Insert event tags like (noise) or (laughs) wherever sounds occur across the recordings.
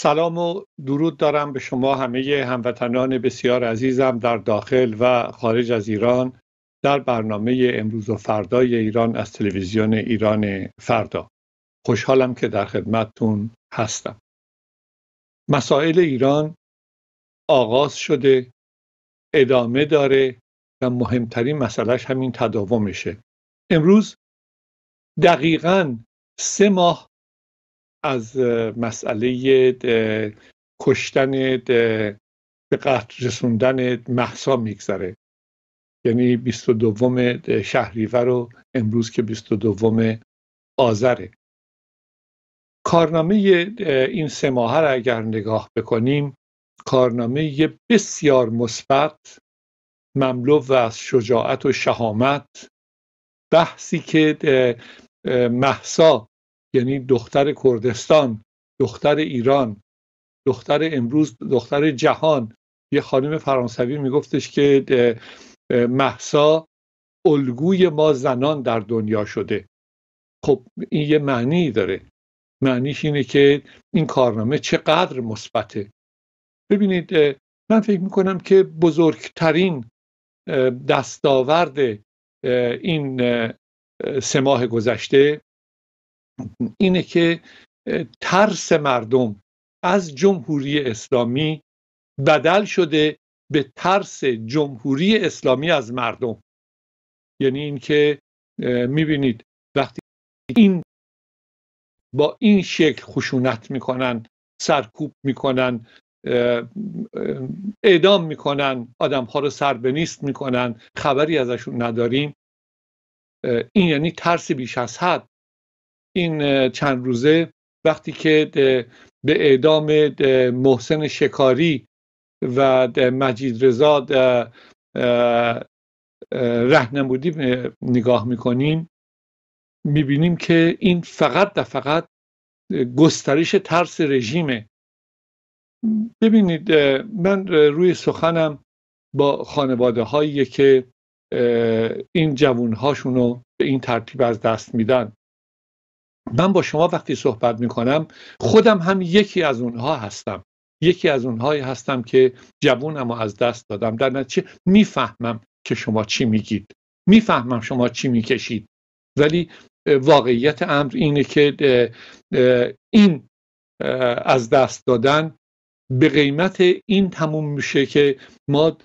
سلام و درود دارم به شما همه هموطنان بسیار عزیزم در داخل و خارج از ایران در برنامه امروز و فردای ایران از تلویزیون ایران فردا خوشحالم که در خدمتتون هستم مسائل ایران آغاز شده ادامه داره و مهمترین مسئلهش همین میشه امروز دقیقا سه ماه از مسئله کشتن به قتل رسوندن محسا میگذره یعنی 22 شهریور رو امروز که 22 آذره کارنامه این سه ماهه را اگر نگاه بکنیم کارنامه بسیار مثبت مملو و از شجاعت و شهامت بحثی که محسا یعنی دختر کردستان دختر ایران دختر امروز دختر جهان یه خانم فرانسوی میگفتش که محسا الگوی ما زنان در دنیا شده خب این یه معنی داره معنیش اینه که این کارنامه چقدر مثبته ببینید من فکر میکنم که بزرگترین دستاورد این سه ماه گذشته اینه که ترس مردم از جمهوری اسلامی بدل شده به ترس جمهوری اسلامی از مردم یعنی اینکه میبینید وقتی این با این شکل خشونت میکنن سرکوب میکنن اعدام میکنن آدمها رو سر به نیست میکنن خبری ازشون نداریم این یعنی ترس بیش از حد این چند روزه وقتی که به اعدام محسن شکاری و مجید رضا رهنمودی نگاه میکنیم میبینیم که این فقط و فقط گسترش ترس رژیمه ببینید من روی سخنم با خانواده هایی که این جوون رو به این ترتیب از دست میدن من با شما وقتی صحبت می کنم خودم هم یکی از اونها هستم یکی از اونهایی هستم که جوونم از دست دادم در نتیجه میفهمم که شما چی میگید میفهمم شما چی میکشید ولی واقعیت امر اینه که این از دست دادن به قیمت این تموم میشه که ما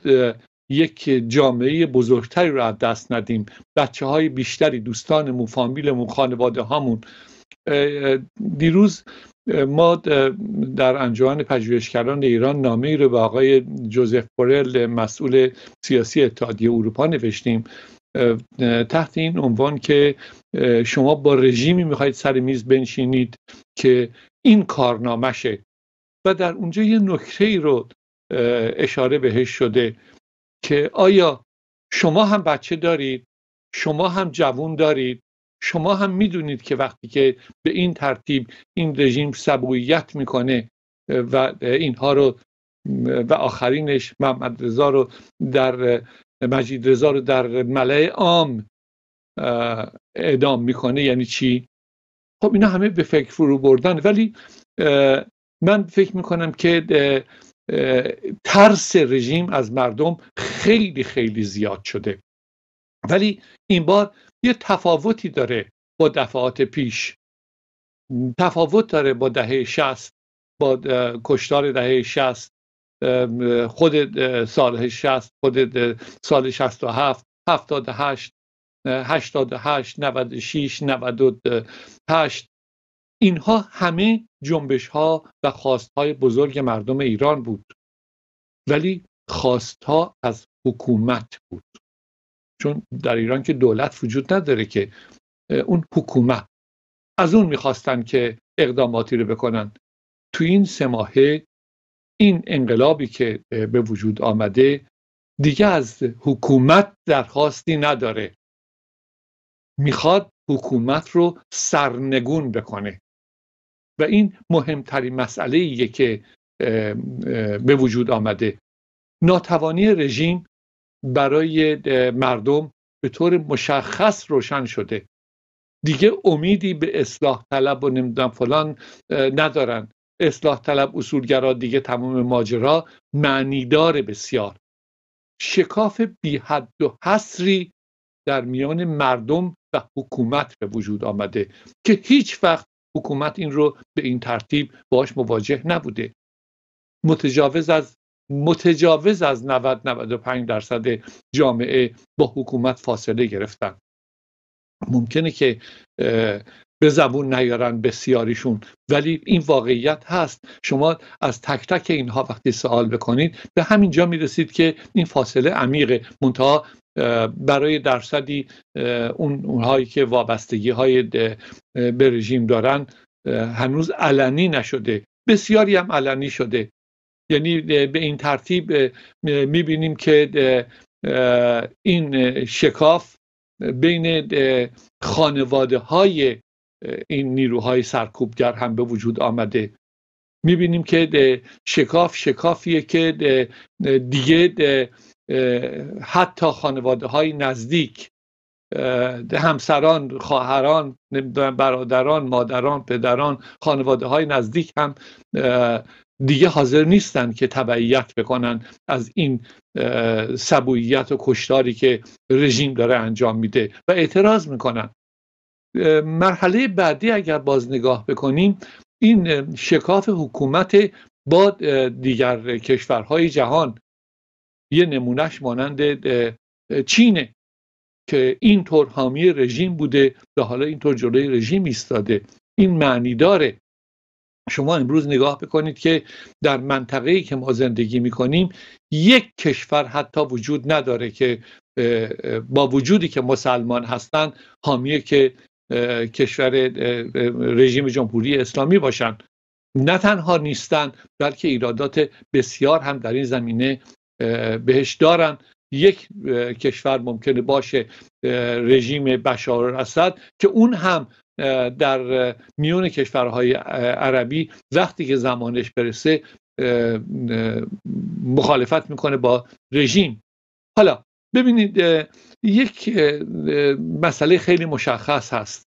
یک جامعه بزرگتری رو از دست ندیم بچه های بیشتری دوستانمون فامیلمون خانواده هامون دیروز ما در انجمن پژوهشگران ایران نامه ای رو به آقای جوزف بورل مسئول سیاسی اتحادیه اروپا نوشتیم تحت این عنوان که شما با رژیمی میخواید سر میز بنشینید که این کارنامشه و در اونجا یه نکته ای رو اشاره بهش شده که آیا شما هم بچه دارید شما هم جوون دارید شما هم میدونید که وقتی که به این ترتیب این رژیم سبویت میکنه و اینها رو و آخرینش محمد رضا رو در مجید رضا رو در ملع عام اعدام میکنه یعنی چی خب اینا همه به فکر فرو بردن ولی من فکر میکنم که ترس رژیم از مردم خیلی خیلی زیاد شده ولی این بار یه تفاوتی داره با دفعات پیش تفاوت داره با دهه 60 با ده، کشتار دهه 60 خود سال 60 خود سال 67 78 88 96 98 اینها همه جنبش ها و خواست های بزرگ مردم ایران بود ولی خواست ها از حکومت بود چون در ایران که دولت وجود نداره که اون حکومت از اون میخواستن که اقداماتی رو بکنن تو این سه ماهه این انقلابی که به وجود آمده دیگه از حکومت درخواستی نداره میخواد حکومت رو سرنگون بکنه و این مهمترین مسئله که به وجود آمده ناتوانی رژیم برای مردم به طور مشخص روشن شده دیگه امیدی به اصلاح طلب و نمیدونم فلان ندارن اصلاح طلب اصولگرا دیگه تمام ماجرا معنیدار بسیار شکاف بی حد و حصری در میان مردم و حکومت به وجود آمده که هیچ وقت حکومت این رو به این ترتیب باش مواجه نبوده متجاوز از متجاوز از 90 95 درصد جامعه با حکومت فاصله گرفتن ممکنه که به زبون نیارن بسیاریشون ولی این واقعیت هست شما از تک تک اینها وقتی سوال بکنید به همین جا میرسید که این فاصله عمیقه منتها برای درصدی اون اونهایی که وابستگی های به رژیم دارن هنوز علنی نشده بسیاری هم علنی شده یعنی به این ترتیب میبینیم که این شکاف بین خانواده های این نیروهای سرکوبگر هم به وجود آمده میبینیم که شکاف شکافیه که دیگه حتی خانواده های نزدیک همسران، خواهران، برادران، مادران، پدران، خانواده های نزدیک هم دیگه حاضر نیستن که تبعیت بکنن از این سبوییت و کشتاری که رژیم داره انجام میده و اعتراض میکنن مرحله بعدی اگر باز نگاه بکنیم این شکاف حکومت با دیگر کشورهای جهان یه نمونهش مانند چینه که این طور حامی رژیم بوده و حالا اینطور جلوی رژیم ایستاده این معنی داره شما امروز نگاه بکنید که در منطقه‌ای که ما زندگی کنیم یک کشور حتی وجود نداره که با وجودی که مسلمان هستند حامیه که کشور رژیم جمهوری اسلامی باشند نه تنها نیستند بلکه ایرادات بسیار هم در این زمینه بهش دارن یک کشور ممکنه باشه رژیم بشار اسد که اون هم در میون کشورهای عربی وقتی که زمانش برسه مخالفت میکنه با رژیم حالا ببینید یک مسئله خیلی مشخص هست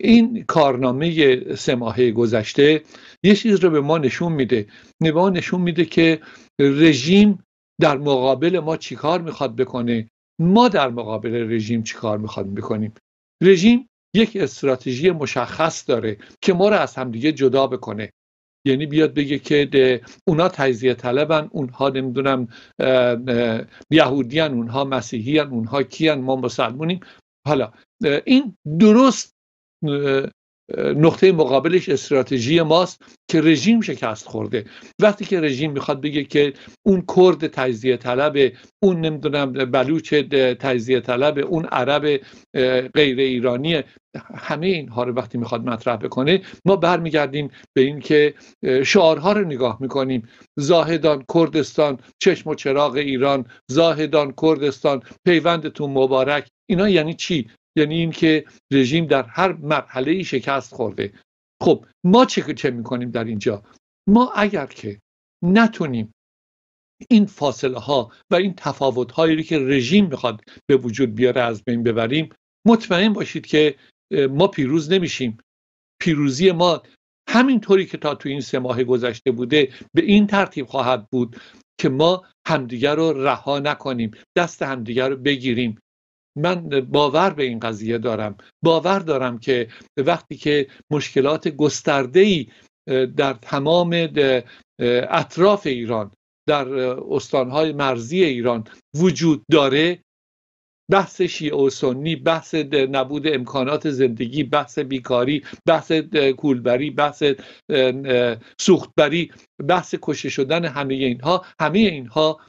این کارنامه سه ماهه گذشته یه چیز رو به ما نشون میده به ما نشون میده که رژیم در مقابل ما چیکار میخواد بکنه ما در مقابل رژیم چیکار میخواد بکنیم رژیم یک استراتژی مشخص داره که ما رو از همدیگه جدا بکنه یعنی بیاد بگه که اونا تجزیه طلبن اونها نمیدونم یهودیان اونها مسیحیان اونها کیان ما مسلمونیم حالا این درست نقطه مقابلش استراتژی ماست که رژیم شکست خورده وقتی که رژیم میخواد بگه که اون کرد تجزیه طلب اون نمیدونم بلوچ تجزیه طلب اون عرب غیر ایرانی همه اینها رو وقتی میخواد مطرح بکنه ما برمیگردیم به اینکه شعارها رو نگاه میکنیم زاهدان کردستان چشم و چراغ ایران زاهدان کردستان پیوندتون مبارک اینا یعنی چی یعنی اینکه رژیم در هر مرحله شکست خورده خب ما چه چه میکنیم در اینجا ما اگر که نتونیم این فاصله ها و این تفاوت هایی که رژیم میخواد به وجود بیاره از بین ببریم مطمئن باشید که ما پیروز نمیشیم پیروزی ما همین طوری که تا تو این سه ماه گذشته بوده به این ترتیب خواهد بود که ما همدیگر رو رها نکنیم دست همدیگر رو بگیریم من باور به این قضیه دارم باور دارم که وقتی که مشکلات ای در تمام اطراف ایران در استانهای مرزی ایران وجود داره بحث شیعه و سنی بحث نبود امکانات زندگی بحث بیکاری بحث کولبری بحث سوختبری بحث کشه شدن همه اینها همه اینها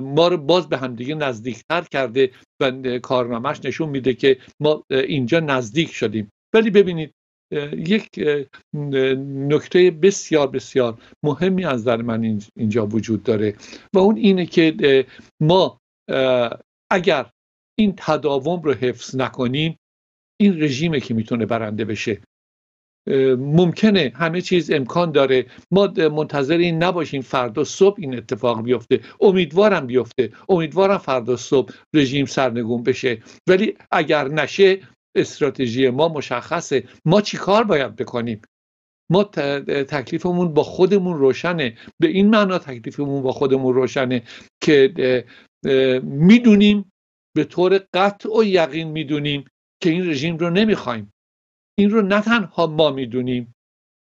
ما رو باز به همدیگه نزدیکتر کرده و کارنامهش نشون میده که ما اینجا نزدیک شدیم ولی ببینید یک نکته بسیار بسیار مهمی از در من اینجا وجود داره و اون اینه که ما اگر این تداوم رو حفظ نکنیم این رژیمه که میتونه برنده بشه ممکنه همه چیز امکان داره ما منتظر این نباشیم فردا صبح این اتفاق بیفته امیدوارم بیفته امیدوارم فردا صبح رژیم سرنگون بشه ولی اگر نشه استراتژی ما مشخصه ما چی کار باید بکنیم ما تکلیفمون با خودمون روشنه به این معنا تکلیفمون با خودمون روشنه که میدونیم به طور قطع و یقین میدونیم که این رژیم رو نمیخوایم این رو نه تنها ما میدونیم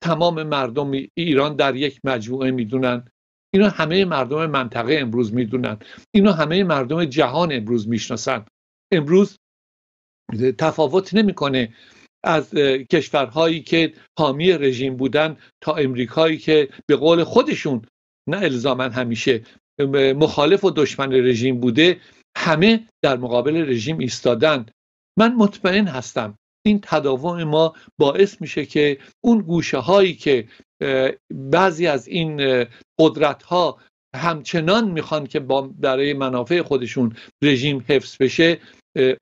تمام مردم ایران در یک مجموعه میدونن اینو همه مردم منطقه امروز میدونن اینو همه مردم جهان امروز میشناسن امروز تفاوت نمیکنه از کشورهایی که حامی رژیم بودن تا امریکایی که به قول خودشون نه الزاما همیشه مخالف و دشمن رژیم بوده همه در مقابل رژیم ایستادن من مطمئن هستم این تداوم ما باعث میشه که اون گوشه هایی که بعضی از این قدرت ها همچنان میخوان که برای منافع خودشون رژیم حفظ بشه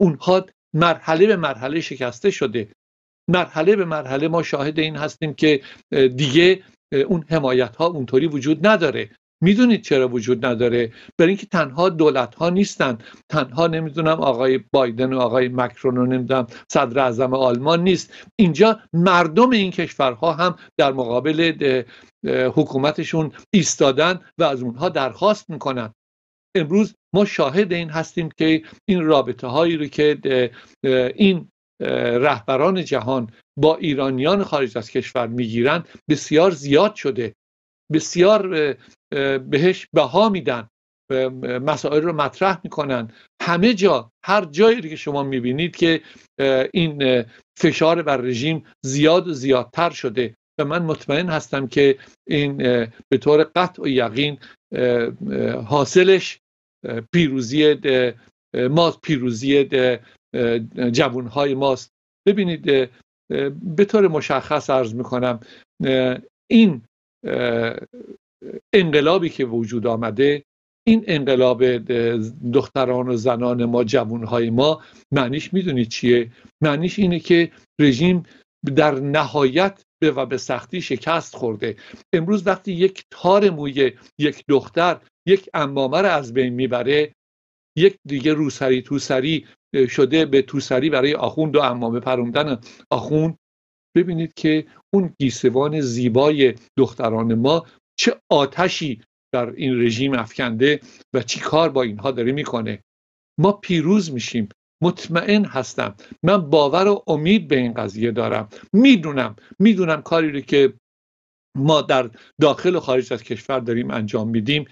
اونها مرحله به مرحله شکسته شده مرحله به مرحله ما شاهد این هستیم که دیگه اون حمایت ها اونطوری وجود نداره میدونید چرا وجود نداره برای اینکه تنها دولت ها نیستن تنها نمیدونم آقای بایدن و آقای مکرون و نمیدونم صدر اعظم آلمان نیست اینجا مردم این کشورها هم در مقابل حکومتشون ایستادن و از اونها درخواست میکنن امروز ما شاهد این هستیم که این رابطه هایی رو که این رهبران جهان با ایرانیان خارج از کشور میگیرند بسیار زیاد شده بسیار بهش بها میدن مسائل رو مطرح میکنن همه جا هر جایی که شما میبینید که این فشار بر رژیم زیاد و زیادتر شده و من مطمئن هستم که این به طور قطع و یقین حاصلش پیروزی ماست پیروزی جوانهای ماست ببینید به طور مشخص ارز میکنم این انقلابی که وجود آمده این انقلاب دختران و زنان ما جوانهای ما معنیش میدونید چیه معنیش اینه که رژیم در نهایت به و به سختی شکست خورده امروز وقتی یک تار موی یک دختر یک امامه رو از بین میبره یک دیگه روسری توسری شده به توسری برای آخون دو امامه پروندن آخون ببینید که اون گیسوان زیبای دختران ما چه آتشی در این رژیم افکنده و چی کار با اینها داره میکنه ما پیروز میشیم مطمئن هستم من باور و امید به این قضیه دارم میدونم میدونم کاری رو که ما در داخل و خارج از کشور داریم انجام میدیم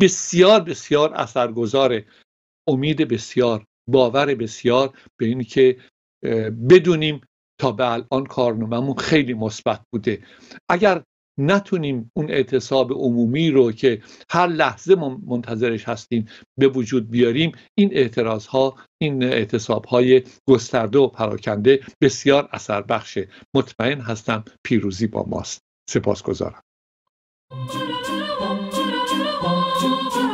بسیار بسیار اثرگذاره امید بسیار باور بسیار به این که بدونیم تا به الان کارنامهمون خیلی مثبت بوده اگر نتونیم اون اعتصاب عمومی رو که هر لحظه منتظرش هستیم به وجود بیاریم این اعتراض ها این اعتصاب های گسترده و پراکنده بسیار اثر بخشه مطمئن هستم پیروزی با ماست سپاسگزارم (laughs)